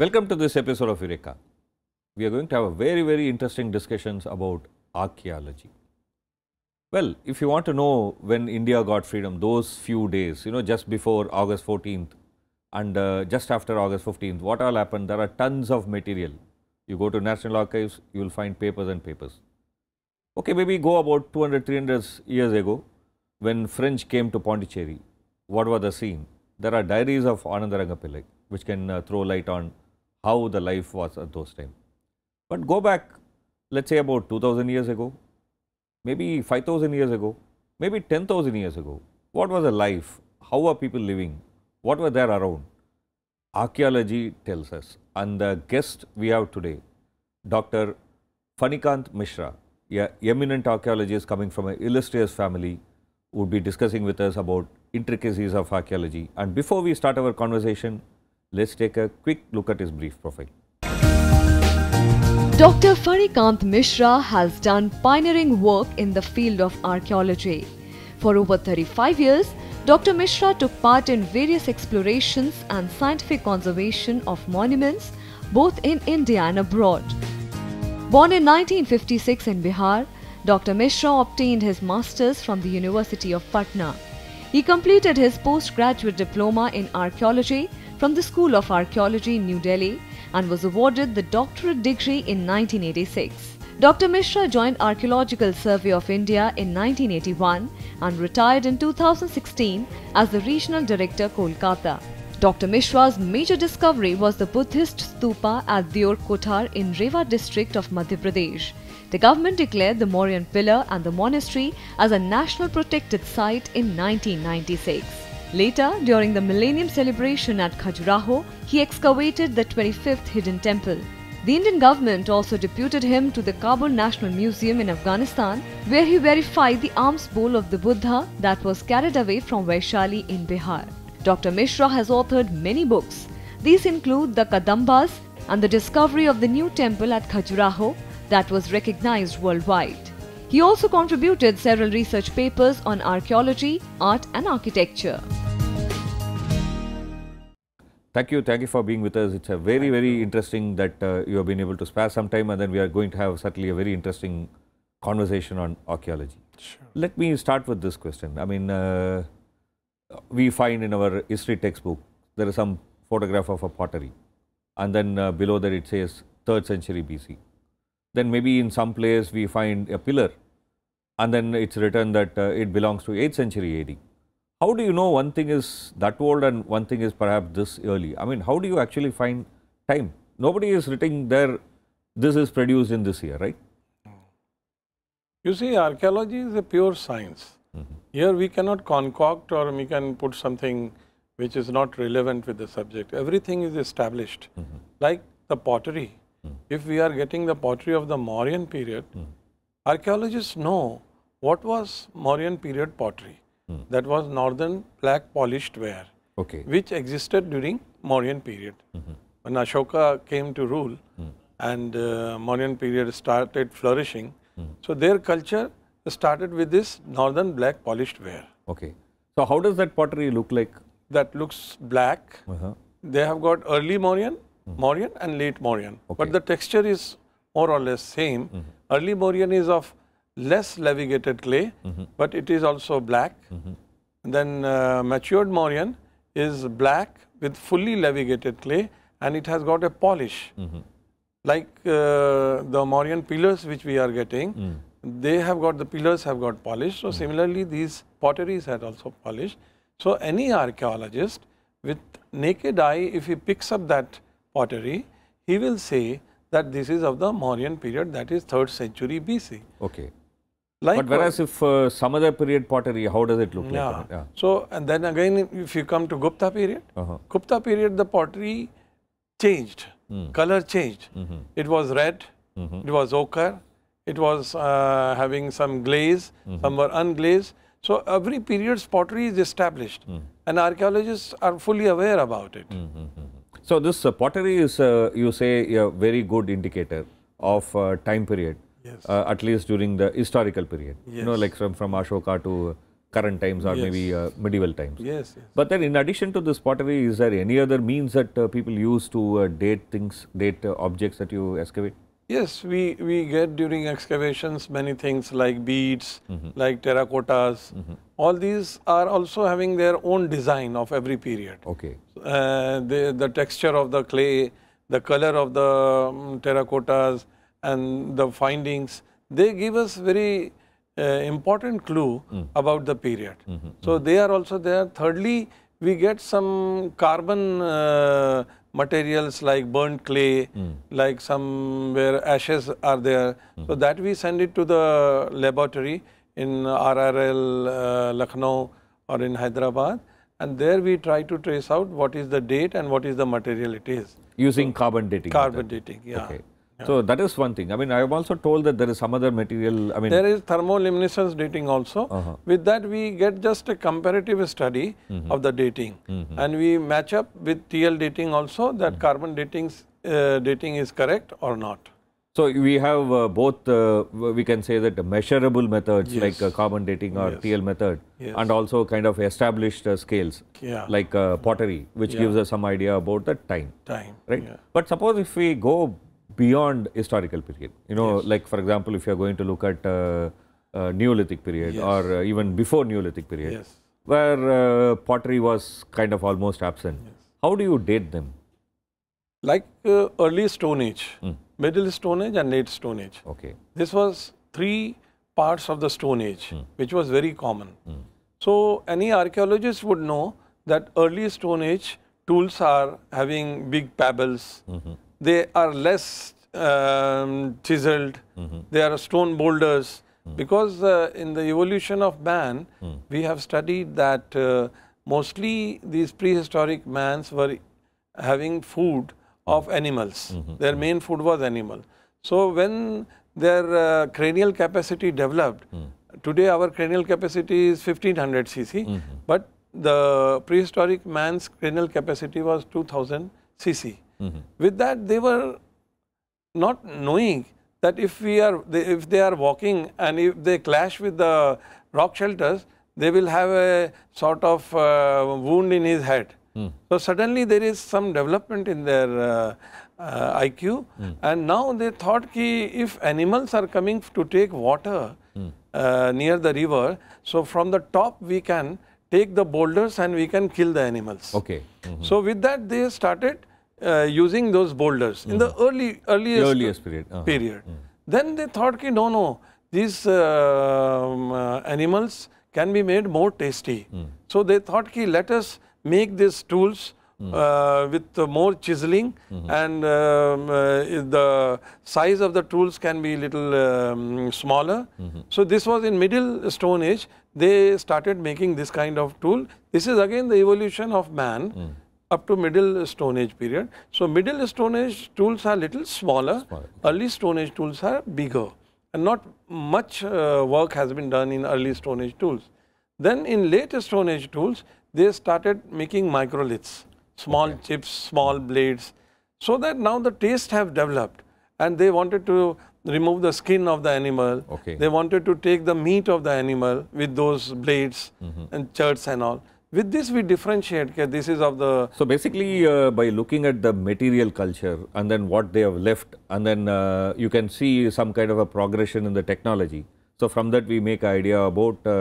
Welcome to this episode of Eureka. We are going to have a very, very interesting discussions about archaeology. Well, if you want to know when India got freedom, those few days, you know, just before August 14th and uh, just after August 15th, what all happened? There are tons of material. You go to National Archives, you will find papers and papers. Okay, maybe go about 200, 300 years ago when French came to Pondicherry. What was the scene? There are diaries of Anandaranga which can uh, throw light on how the life was at those times. But go back, let us say about 2000 years ago, maybe 5000 years ago, maybe 10,000 years ago. What was the life? How were people living? What were there around? Archaeology tells us. And the guest we have today, Dr. Fanikant Mishra, a eminent archaeologist coming from an illustrious family, would be discussing with us about intricacies of archaeology. And before we start our conversation, Let's take a quick look at his brief profile. Dr. Farikant Mishra has done pioneering work in the field of archaeology. For over 35 years, Dr. Mishra took part in various explorations and scientific conservation of monuments both in India and abroad. Born in 1956 in Bihar, Dr. Mishra obtained his master's from the University of Patna. He completed his postgraduate diploma in archaeology from the School of Archaeology, in New Delhi, and was awarded the doctorate degree in 1986. Dr. Mishra joined Archaeological Survey of India in 1981 and retired in 2016 as the Regional Director, Kolkata. Dr. Mishra's major discovery was the Buddhist stupa at Dior Kotar in Rewa district of Madhya Pradesh. The government declared the Mauryan pillar and the monastery as a national protected site in 1996. Later, during the millennium celebration at Khajuraho, he excavated the 25th hidden temple. The Indian government also deputed him to the Kabul National Museum in Afghanistan, where he verified the arms bowl of the Buddha that was carried away from Vaishali in Bihar. Dr. Mishra has authored many books. These include The Kadambas and the discovery of the new temple at Khajuraho that was recognized worldwide. He also contributed several research papers on archaeology, art and architecture. Thank you. Thank you for being with us. It's a very, very interesting that uh, you have been able to spare some time and then we are going to have certainly a very interesting conversation on archaeology. Sure. Let me start with this question. I mean, uh, we find in our history textbook, there is some photograph of a pottery and then uh, below that it says 3rd century BC then maybe in some place we find a pillar and then it's written that uh, it belongs to 8th century AD. How do you know one thing is that old and one thing is perhaps this early? I mean, how do you actually find time? Nobody is writing there, this is produced in this year, right? You see, archaeology is a pure science. Mm -hmm. Here we cannot concoct or we can put something which is not relevant with the subject. Everything is established. Mm -hmm. Like the pottery, Hmm. If we are getting the pottery of the Mauryan period, mm. archaeologists know what was Mauryan period pottery. Mm. That was northern black polished ware, okay. which existed during Mauryan period. -hmm. When Ashoka came to rule hmm. and uh, Mauryan period started flourishing, hmm. so their culture started with this northern black polished ware. Okay. So how does that pottery look like? That looks black. Uh -huh. They have got early Mauryan Mauryan and late Mauryan. Okay. But the texture is more or less same. Mm -hmm. Early Mauryan is of less levigated clay, mm -hmm. but it is also black. Mm -hmm. Then uh, matured Mauryan is black with fully levigated clay and it has got a polish. Mm-hmm. Like uh, the Mauryan pillars which we are getting, mm. they have got, the pillars have got polished. So mm. similarly, these potteries had also polished. So any archaeologist with naked eye, if he picks up that pottery, he will say that this is of the Mauryan period, that is 3rd century BC. Okay. but whereas if uh, some other period pottery, how does it look yeah. like? Yeah. So, and then again, if you come to Gupta period, uh -huh. Gupta period, the pottery changed, mm. color changed. Mm -hmm. It was red, mm -hmm. it was ochre, it was uh, having some glaze, -hmm. some were unglazed. So, every period's pottery is established hmm. and archaeologists are fully aware about it. Mm-hmm. So, this uh, pottery is, uh, you say, a very good indicator of uh, time period. Yes. Uh, at least during the historical period. Yes. You know, like from, from Ashoka to current times or yes. maybe uh, medieval times. Yes, But then, in addition to this pottery, is there any other means that uh, people use to date things, date objects that you excavate? Yes, we, we get during excavations many things like beads, mm -hmm. like terracottas. Mm -hmm. All these are also having their own design of every period. Okay. Uh, the, the texture of the clay, the color of the um, mm, terracottas and the findings, they give us very uh, important clue mm. about the period. Mm -hmm, so -hmm. they are also there. Thirdly, we get some carbon uh, materials like burnt clay, mm. like some where ashes are there. Mm. So that we send it to the laboratory in RRL uh, Lucknow or in Hyderabad and there we try to trace out what is the date and what is the material it is. Using so, carbon dating. Carbon dating, yeah. Okay. So that is one thing. I mean, I am also told that there is some other material. I mean, there is thermoluminescence dating also. Uh -huh. With that, we get just a comparative study mm -hmm. of the dating, mm -hmm. and we match up with TL dating also that mm -hmm. carbon dating uh, dating is correct or not. So we have uh, both, uh, we can say that measurable methods yes. like uh, carbon dating or yes. TL method yes. and also kind of established uh, scales yeah. like uh, pottery which yeah. gives us some idea about the time. Time. Right. Yeah. But suppose if we go beyond historical period, you know like for example if you are going to look at uh, Neolithic period or even before Neolithic period where pottery was kind of almost absent, how do you date them? Like early stone age. Mm Middle Stone Age and Late Stone Age. Okay. This was three parts of the Stone Age, hmm. which was very common. Hmm. So any archaeologist would know that early Stone Age tools are having big pebbles. Mm-hmm. They are less um, chiseled. Mm-hmm. They are stone boulders. Mm. Because uh, in the evolution of man, mm. we have studied that uh, mostly these prehistoric mans were having food of animals. Mm -hmm. Their main food was animal. So when their uh, cranial capacity developed, mm today our cranial capacity is 1500 cc, mm -hmm. but the prehistoric man's cranial capacity was 2000 cc. Mm-hmm. With that, they were not knowing that if we are they, if they are walking and if they clash with the rock shelters, they will have a sort of uh, wound in his head. Mm. So suddenly there is some development in their uh, uh, IQ, mm. and now they thought ki if animals are coming to take water mm. uh, near the river, so from the top we can take the boulders and we can kill the animals. Okay. -hmm. So with that they started uh, using those boulders -hmm. in the mm-hmm. early earliest, the earliest period. -huh. period. Mm. Then they thought ki no no these um, uh, animals can be made more tasty. Mm. So they thought ki let us make these tools hmm. uh, with more chiseling mm -hmm. and um, uh, the size of the tools can be little um, smaller. Mm -hmm. So this was in middle stone age, they started making this kind of tool. This is again the evolution of man mm. up to middle stone age period. So middle stone age tools are little smaller, smaller. early stone age tools are bigger and not much uh, work has been done in early stone age tools. Then in late stone age tools, they started making microliths, small okay. chips, small blades, so that now the taste have developed and they wanted to remove the skin of the animal. Okay. They wanted to take the meat of the animal with those blades mm -hmm. and chirts and all. With this, we differentiate. Okay, this is of the. So basically, uh, by looking at the material culture and then what they have left, and then uh, you can see some kind of a progression in the technology. So from that, we make idea about uh,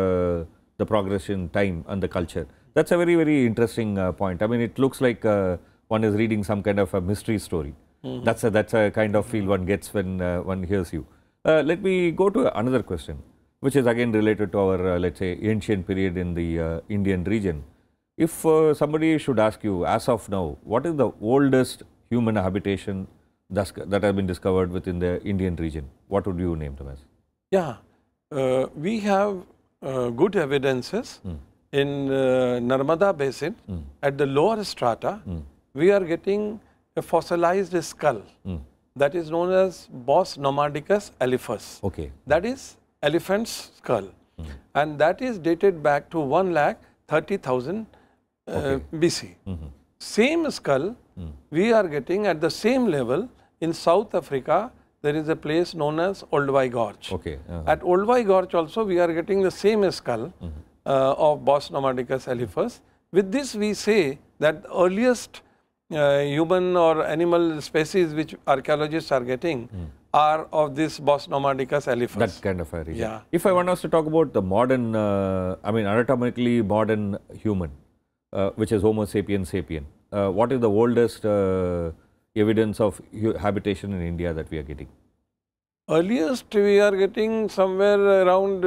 the progression time and the culture. That's a very, very interesting uh, point. I mean, it looks like uh, one is reading some kind of a mystery story. Mm -hmm. That's, a, that's a kind of feel one gets when uh, one hears you. Uh, let me go to another question, which is again related to our, uh, let's say, ancient period in the uh, Indian region. If somebody should ask you, as of now, what is the oldest human habitation that has been discovered within the Indian region, what would you name them as? Yeah, we have good evidences. Mm in uh, Narmada basin, mm. at the lower strata, mm. we are getting a fossilized skull mm. that is known as Bos nomadicus elephas. Okay. That is elephant's skull. Hmm. And that is dated back to 1 lakh 30,000 uh, okay. BC. -hmm. Same skull hmm. we are getting at the same level in South Africa. There is a place known as Olduvai Gorge. Okay. Uh -huh. At Olduvai Gorge also we are getting the same skull. -hmm uh, of Bos nomodicus elephas. With this we say that earliest uh, human or animal species which archaeologists are getting mm. are of this Bos nomodicus elephas. That kind of area. Yeah. If I want us to talk about the modern, uh, I mean anatomically modern human, uh, which is Homo sapiens sapien, uh, what is the oldest uh, evidence of habitation in India that we are getting? Earliest we are getting somewhere around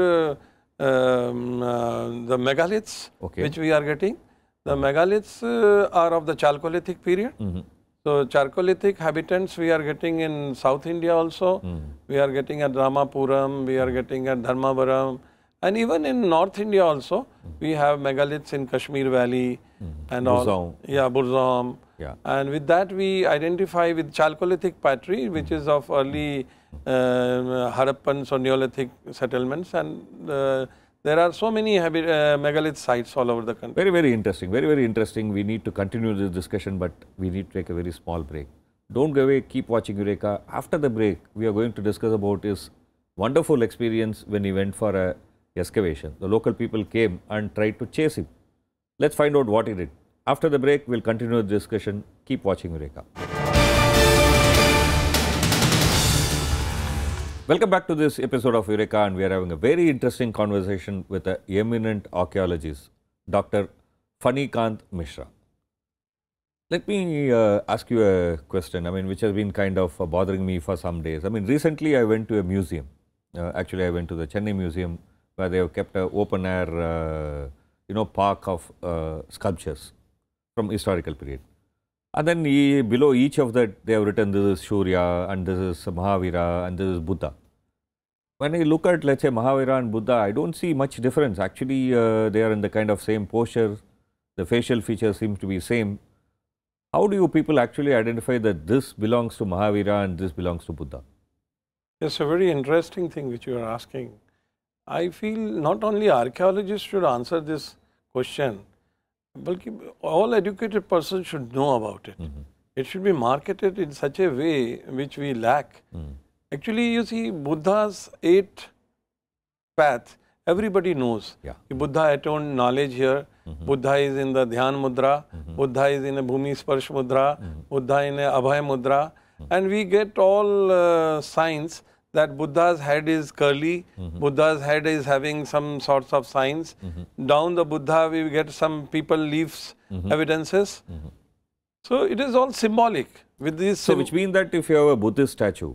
um, uh, the megaliths okay. which we are getting. The mm-hmm. megaliths uh, are of the Chalcolithic period. Mm -hmm. So Chalcolithic habitants we are getting in South India also. Mm We are getting at Ramapuram, we are getting at Dharmavaram. And even in North India also, mm we have megaliths in Kashmir Valley mm-hmm. and Burzom. all. Yeah, Burzom. Yeah. And with that we identify with Chalcolithic pottery, which mm. is of early um, Harappans or Neolithic settlements and uh, there are so many uh, megalith sites all over the country. Very, very interesting. Very, very interesting. We need to continue this discussion, but we need to take a very small break. Don't go away. Keep watching Eureka. After the break, we are going to discuss about his wonderful experience when he went for a excavation. The local people came and tried to chase him. Let's find out what he did. After the break, we'll continue the discussion. Keep watching Eureka. Welcome back to this episode of Eureka and we are having a very interesting conversation with an eminent archaeologist, Dr. Fani Kant Mishra. Let me uh, ask you a question, I mean, which has been kind of uh, bothering me for some days. I mean, recently I went to a museum. Uh, actually, I went to the Chennai Museum where they have kept an open air, uh, you know, park of uh, sculptures from historical period. And then e below each of that, they have written this is Surya and this is Mahavira and this is Buddha. When I look at, let's say, Mahavira and Buddha, I don't see much difference. Actually, uh, they are in the kind of same posture. The facial features seem to be same. How do you people actually identify that this belongs to Mahavira and this belongs to Buddha? It's a very interesting thing which you are asking. I feel not only archaeologists should answer this question, but all educated persons should know about it. Mm -hmm. It should be marketed in such a way which we lack. Mm. Actually, you see, Buddha's eight path, everybody knows. Yeah. Buddha attained knowledge here. Mm -hmm. Buddha is in the Dhyan Mudra. Mm -hmm. Buddha is in a Bhumi Sparsh Mudra. Mm-hmm. Buddha in a Abhay Mudra. Mm-hmm. And we get all uh, signs that Buddha's head is curly, mm-hmm. Buddha's head is having some sorts of signs. Mm-hmm. Down the Buddha, we get some people leaves mm-hmm. evidences. Mm-hmm. So it is all symbolic. With this. so, which means that if you have a Buddhist statue,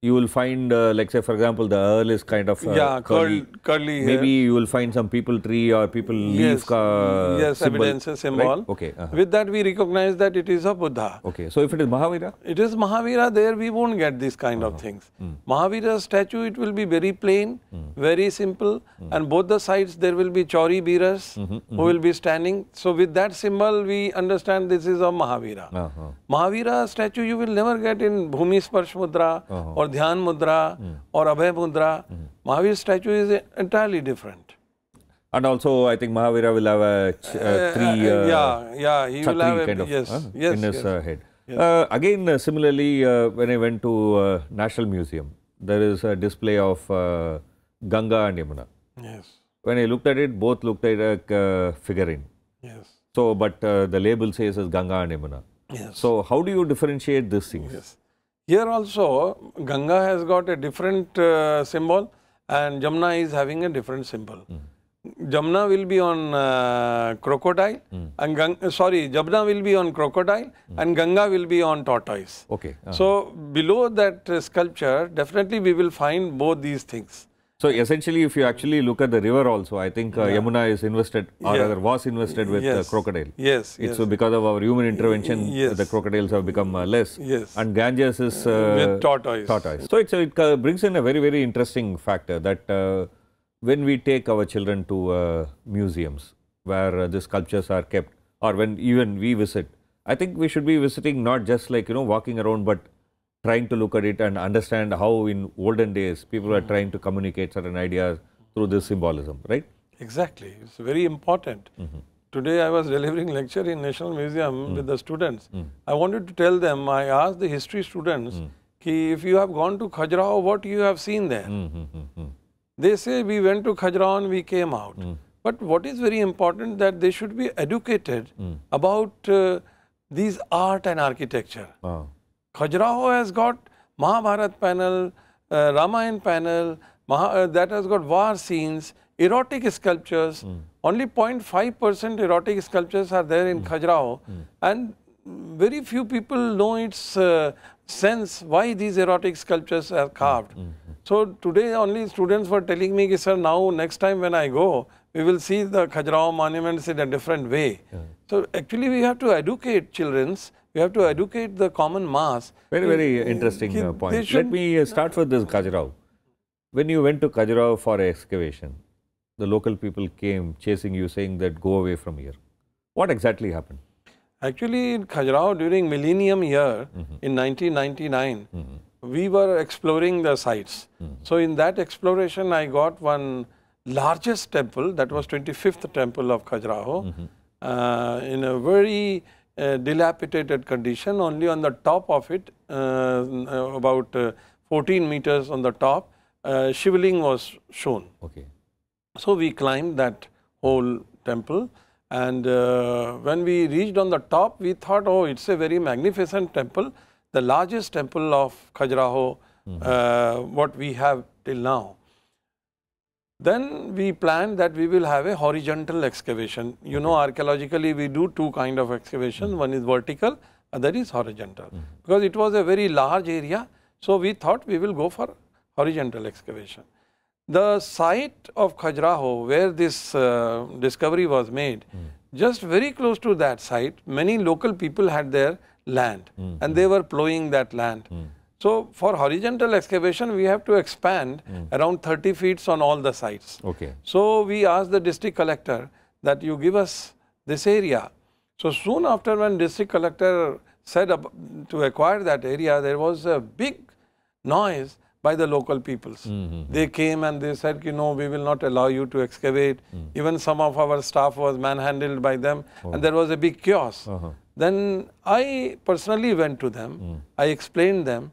you will find, uh, like say, for example, the earl is kind of uh, yeah, curly. curly Maybe you will find some people tree or people yes. leaf. Uh, yes, symbol, evidences symbol. Right? Okay. Uh -huh. With that, we recognize that it is a Buddha. Okay. So if it is Mahavira, it is Mahavira. There we won't get this kind -huh. of uh-huh. things. Mm. Mahavira statue, it will be very plain, mm. very simple, mm. and both the sides there will be chori bearers -hmm, -hmm. who will be standing. So with that symbol, we understand this is a Mahavira. -huh. Mahavira statue you will never get in Bhumi Sparsh Mudra uh-huh. or Dhyan Mudra or Abhay Mudra. Mahavir statue is entirely different. And also, I think Mahavira will have a uh, three. Uh, uh yeah, yeah, he will have a, kind of, yes, uh, yes, in his yes. head. Yes. Uh, again, uh, similarly, when I went to National Museum, there is a display of Ganga and Yamuna. Yes. When I looked at it, both looked like a figurine. Yes. So, but the label says as Ganga and Yamuna. Yes. So, how do you differentiate these things? Yes. Here also, Ganga has got a different uh, symbol and Jamna is having a different symbol. Mm. Jamna will be on uh, crocodile mm. and Gang uh, sorry, Jamna will be on crocodile mm. and Ganga will be on tortoise. Okay. Uh -huh. So below that uh, sculpture, definitely we will find both these things. So essentially, if you actually look at the river also, I think uh, yeah. Yamuna is invested, or yeah. rather was invested with uh, yes. crocodile. Yes. It's yes. because of our human intervention, yes. the crocodiles have become uh, less. Yes. And Ganges is uh, tortoise. tortoise. So uh, it uh, brings in a very, very interesting factor that when we take our children to museums where these sculptures are kept, or when even we visit, I think we should be visiting not just like, you know, walking around, but trying to look at it and understand how in olden days people were hmm. trying to communicate certain ideas through this symbolism, right? Exactly. It's very important. Mm -hmm. Today I was delivering lecture in National Museum mm. with the students. Mm. I wanted to tell them, I asked the history students, hmm. ki if you have gone to Khajuraho, what you have seen there? -hmm. hmm they say, we went to Khajuraho and we came out. But what is very important that they should be educated about uh, these art and architecture. Wow. Ah. Khajuraho has got Mahabharat panel, uh, panel, Mah uh, that has got war scenes, erotic sculptures. Mm. Only 0.5% erotic sculptures are there in mm. Khajuraho. Mm. And very few people know its uh, sense why these erotic sculptures are carved. Mm So today only students were telling me, sir, now next time when I go, we will see the Khajuraho monuments in a different way. Yeah. So actually we have to educate childrens you have to educate the common mass. Very, very interesting he, uh, point. Let me uh, start with this Kajrao. When you went to Kajrao for excavation, the local people came chasing you saying that go away from here. What exactly happened? Actually, in Khajrao during millennium year mm -hmm. in 1999, mm -hmm. we were exploring the sites. Mm -hmm. So in that exploration, I got one largest temple that was 25th temple of Khajrao mm-hmm. uh, in a very dilapidated condition only on the top of it uh, about uh, 14 meters on the top uh, shivling was shown. Okay. So we climbed that whole temple and when we reached on the top we thought oh it's a very magnificent temple the largest temple of Khajuraho mm -hmm. what we have till now. Then we planned that we will have a horizontal excavation. You know archaeologically we do two kind of excavation, hmm. one is vertical, other is horizontal. Hmm. Because it was a very large area, so we thought we will go for horizontal excavation. The site of Khajuraho where this uh, discovery was made, hmm. just very close to that site, many local people had their land and they were plowing that land. So for horizontal excavation, we have to expand mm. around 30 feet on all the sites. Okay. So we asked the district collector that you give us this area. So soon after when district collector said to acquire that area, there was a big noise by the local peoples. Mm -hmm. They came and they said, you know, we will not allow you to excavate. Mm. Even some of our staff was manhandled by them oh. and there was a big chaos. Uh -huh. Then I personally went to them. Hmm. I explained them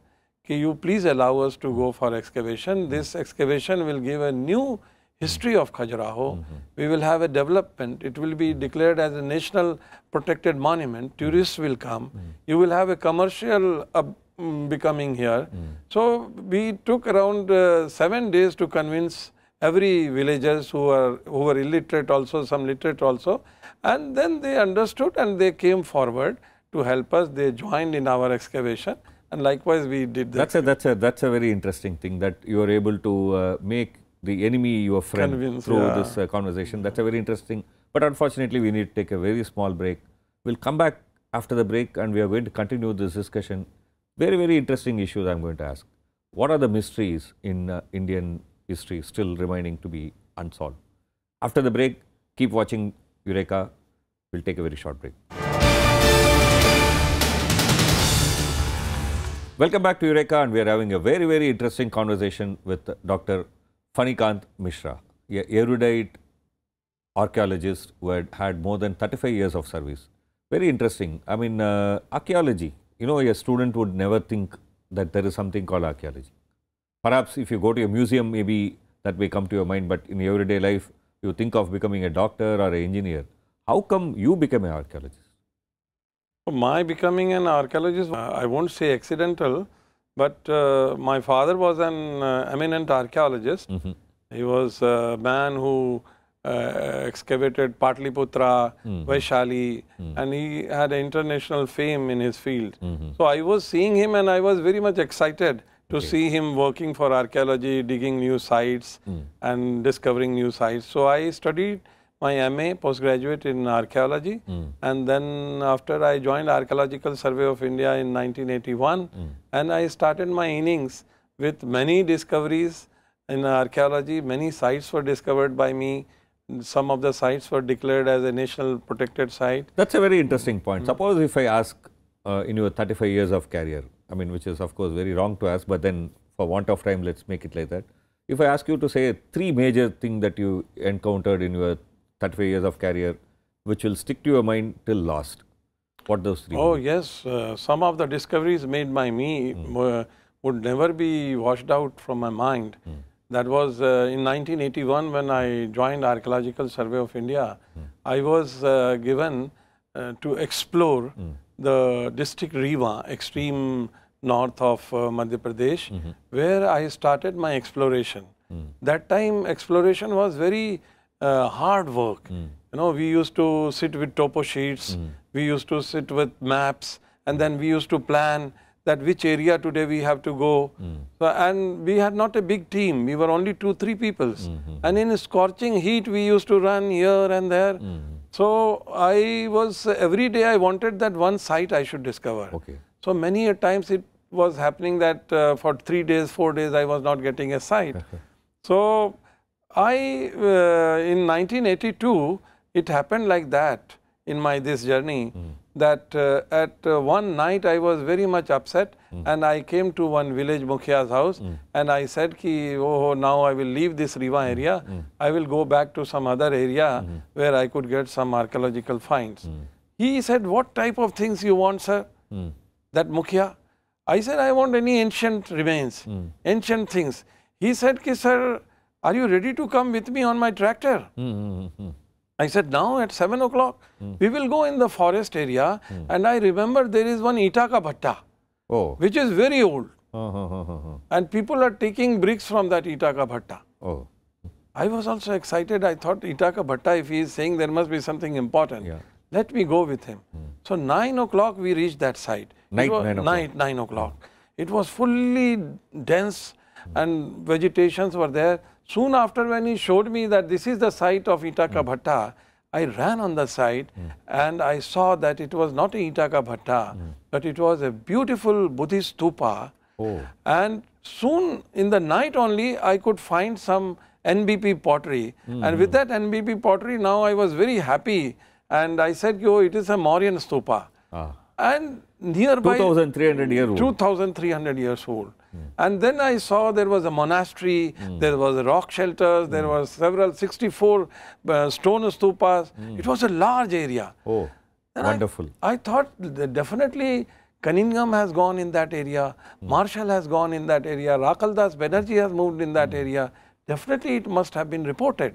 कि you please allow us to go for excavation. Mm-hmm. This excavation will give a new history of Khajuraho. Mm-hmm. We will have a development. It will be declared as a national protected monument. Mm-hmm. Tourists will come. You will have a commercial uh, mm, becoming here. So we took around uh, seven days to convince every villagers who are who were illiterate also, some literate also, and then they understood and they came forward to help us. They joined in our excavation. And likewise, we did that. That's a, that's a, that's a very interesting thing that you are able to uh, make the enemy your friend Convince, through yeah. this uh, conversation. That's a very interesting. But unfortunately, we need to take a very small break. We'll come back after the break and we are going to continue this discussion. Very, very interesting issues I'm going to ask. What are the mysteries in uh, Indian history still remaining to be unsolved? After the break, keep watching Eureka. We'll take a very short break. Welcome back to Eureka, and we are having a very, very interesting conversation with Dr. Fanikant Mishra, a erudite archaeologist who had had more than 35 years of service. Very interesting. I mean, uh, archaeology, you know, a student would never think that there is something called archaeology. Perhaps if you go to a museum, maybe that may come to your mind, but in everyday life, you think of becoming a doctor or an engineer. How come you became an archaeologist? My becoming an archaeologist, uh, I won't say accidental, but uh, my father was an uh, eminent archaeologist. Mm -hmm. He was a man who uh, excavated Patliputra, mm -hmm. Vaishali, mm -hmm. and he had international fame in his field. Mm-hmm. So I was seeing him and I was very much excited to okay. see him working for archaeology, digging new sites mm. and discovering new sites. So I studied my MA postgraduate in archaeology mm. and then after I joined Archaeological Survey of India in 1981 mm. and I started my innings with many discoveries in archaeology many sites were discovered by me some of the sites were declared as a national protected site that's a very interesting point mm. suppose if I ask uh, in your 35 years of career I mean which is of course very wrong to ask but then for want of time let's make it like that if I ask you to say three major things that you encountered in your 35 years of career, which will stick to your mind till last? What those three? Oh, mean? yes. Uh, some of the discoveries made by me mm. would never be washed out from my mind. Mm. That was uh, in 1981 when I joined Archaeological Survey of India. Mm. I was uh, given uh, to explore hmm. the district Rewa, extreme north of uh, Madhya Pradesh, -hmm. where I started my exploration. Hmm. That time, exploration was very uh, hard work. Mm. You know, we used to sit with topo sheets, mm. we used to sit with maps, and then we used to plan that which area today we have to go. Mm. So, and we had not a big team. We were only two, three peoples. -hmm. And in scorching heat, we used to run here and there. Hmm. So I was, every day I wanted that one site I should discover. Okay. So many times it was happening that uh, for three days, four days, I was not getting a site. so I uh, in 1982 it happened like that in my this journey mm. that uh, at uh, one night I was very much upset mm. and I came to one village Mukhya's house mm. and I said ki oh now I will leave this Riva hmm. area hmm. I will go back to some other area hmm. where I could get some archaeological finds. He said what type of things you want sir that Mukhya. I said I want any ancient remains ancient things. He said ki sir are you ready to come with me on my tractor? Mm -hmm. I said, Now at 7 o'clock, mm. we will go in the forest area. Mm. And I remember there is one Itaka Bhatta, oh. which is very old. and people are taking bricks from that Itaka Bhatta. Oh. I was also excited. I thought, Itaka Bhatta, if he is saying there must be something important, yeah. let me go with him. Mm. So, 9 o'clock, we reached that site. Night, 9 Night, 9 o'clock. It was fully dense and vegetations were there. Soon after, when he showed me that this is the site of Itaka mm. Bhatta, I ran on the site mm. and I saw that it was not Itaka Bhatta, mm. but it was a beautiful Buddhist stupa. Oh. And soon in the night only, I could find some NBP pottery. And hmm. with that NBP pottery, now I was very happy. And I said, Yo, it is a Mauryan stupa. Ah and nearby 2300 years old 2300 years old mm. and then i saw there was a monastery mm. there was a rock shelters mm. there hmm. were several 64 uh, stone stupas hmm. it was a large area oh and wonderful I, I thought definitely Cunningham has gone in that area, hmm. Marshall has gone in that area, Rakaldas Banerjee has moved in that area. Definitely it must have been reported.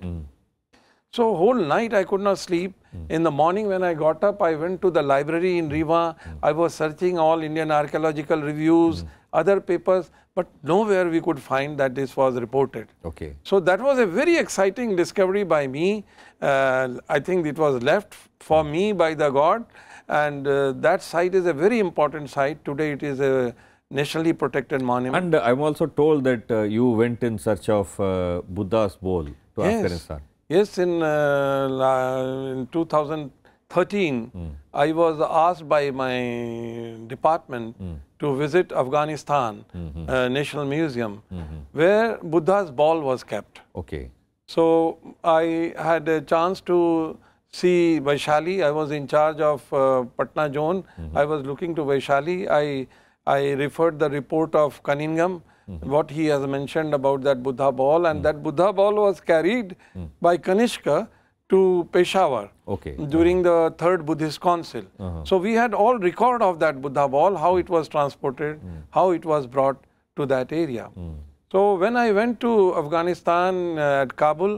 So whole night I could not sleep. Mm. In the morning when I got up, I went to the library in Riva. Mm. I was searching all Indian archaeological reviews, mm. other papers, but nowhere we could find that this was reported. Okay. So that was a very exciting discovery by me. Uh, I think it was left for me by the God, and uh, that site is a very important site. Today it is a nationally protected monument. And uh, I'm also told that uh, you went in search of uh, Buddha's bowl to yes. Afghanistan. Yes, in, uh, in 2013, mm. I was asked by my department mm. to visit Afghanistan -hmm. hmm. uh, National Museum, hmm, -hmm. where Buddha's ball was kept. Okay. So I had a chance to see Vaishali. I was in charge of uh, Patna zone. Hmm, I was looking to Vaishali. I I referred the report of Cunningham Mm What he has mentioned about that Buddha ball, and mm that Buddha ball was carried mm by Kanishka to Peshawar okay. during mm-hmm. the Third Buddhist Council. Uh -huh. So we had all record of that Buddha ball, how mm. it was transported, mm. how it was brought to that area. Mm. So when I went to Afghanistan uh, at Kabul,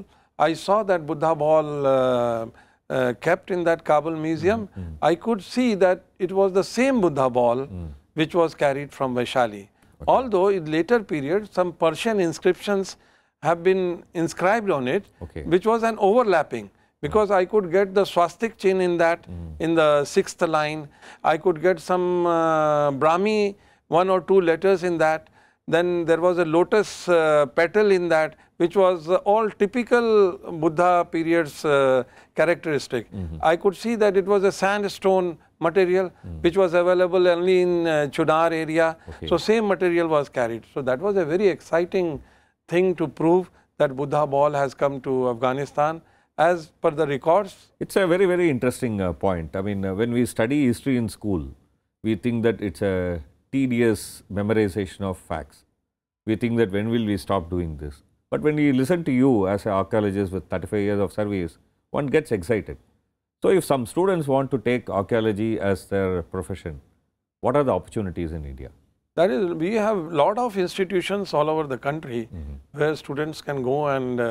I saw that Buddha ball uh, uh kept in that Kabul museum. I could see that it was the same Buddha ball which was carried from Vaishali. Okay. Although in later period, some Persian inscriptions have been inscribed on it, okay. which was an overlapping because mm-hmm. I could get the swastik chain in that, mm. in the sixth line. I could get some uh, Brahmi one or two letters in that. Then there was a lotus uh, petal in that, which was uh, all typical Buddha period's uh, characteristic. Mm -hmm. I could see that it was a sandstone material, mm. which was available only in uh, Chunar area. Okay. So same material was carried. So that was a very exciting thing to prove that Buddha ball has come to Afghanistan as per the records. It's a very, very interesting uh, point. I mean, uh, when we study history in school, we think that it's a tedious memorization of facts. We think that when will we stop doing this? But when you listen to you as an archaeologist with 35 years of service, one gets excited. So, if some students want to take archaeology as their profession, what are the opportunities in India? That is, we have lot of institutions all over the country mm -hmm. where students can go and uh,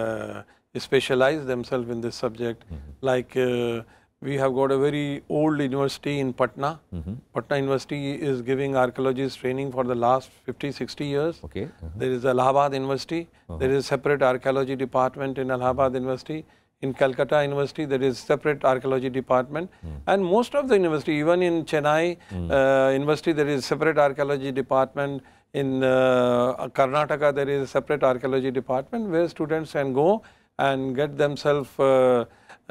specialize themselves in this subject, mm -hmm. like uh, we have got a very old university in Patna. Mm -hmm. Patna University is giving archaeologists training for the last 50, 60 years. Okay. Uh -huh. There is Allahabad University. Uh -huh. There is separate archaeology department in Allahabad University. In Calcutta University, there is separate archaeology department. Mm. And most of the university, even in Chennai mm. uh, University, there is separate archaeology department. In uh, Karnataka, there is a separate archaeology department where students can go and get themselves uh,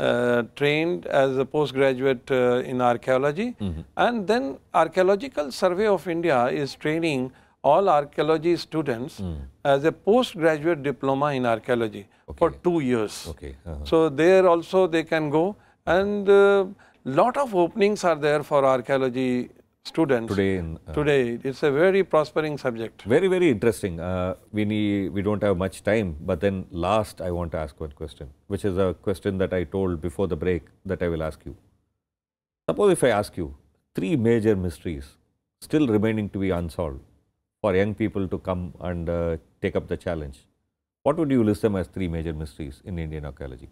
uh, trained as a postgraduate uh, in archaeology. Mm -hmm. And then Archaeological Survey of India is training all archaeology students mm. as a postgraduate diploma in archaeology okay. for two years. Okay. Uh -huh. So there also they can go and uh, lot of openings are there for archaeology students today in, uh, today it's a very prospering subject very very interesting uh, we need we don't have much time but then last i want to ask one question which is a question that i told before the break that i will ask you suppose if i ask you three major mysteries still remaining to be unsolved for young people to come and uh, take up the challenge what would you list them as three major mysteries in indian archaeology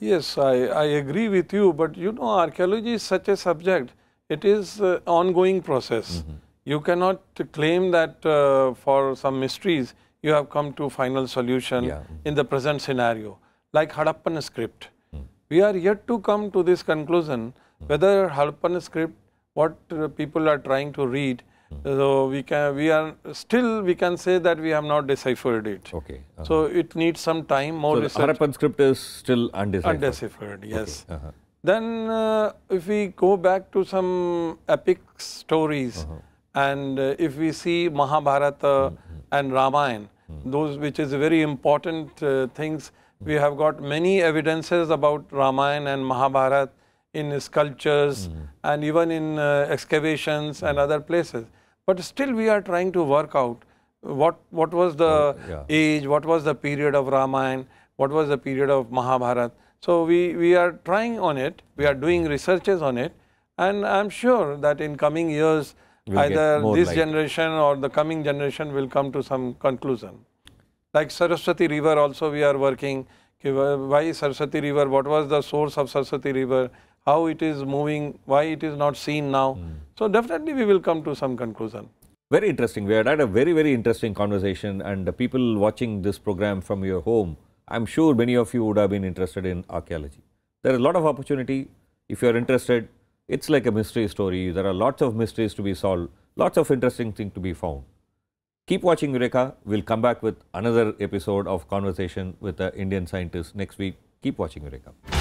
yes i i agree with you but you know archaeology is such a subject it is an ongoing process. Mm -hmm. You cannot claim that uh, for some mysteries you have come to final solution yeah. in the present scenario, like Harappan script. Mm -hmm. We are yet to come to this conclusion mm -hmm. whether Harappan script, what uh, people are trying to read, hmm. so we can we are still we can say that we have not deciphered it. Okay. -huh. So it needs some time more. So Harappan script is still undeciphered. Undeciphered, yes. Okay. -huh. Then uh, if we go back to some epic stories uh -huh. and uh, if we see Mahabharata mm -hmm. and Ramayana, mm -hmm. those which is very important uh, things, we have got many evidences about Ramayana and Mahabharata in sculptures mm -hmm. and even in uh, excavations and mm-hmm. other places. But still we are trying to work out what, what was the yeah. age, what was the period of Ramayana, what was the period of Mahabharata so we, we are trying on it, we are doing researches on it and I am sure that in coming years we'll either this light. generation or the coming generation will come to some conclusion. Like Saraswati river also we are working, why Saraswati river, what was the source of Saraswati river, how it is moving, why it is not seen now. Mm. So definitely we will come to some conclusion. Very interesting. We had had a very, very interesting conversation and the people watching this program from your home I am sure many of you would have been interested in archaeology. There is a lot of opportunity if you are interested. It's like a mystery story. There are lots of mysteries to be solved, lots of interesting things to be found. Keep watching Eureka. We'll come back with another episode of Conversation with an Indian Scientist next week. Keep watching Eureka.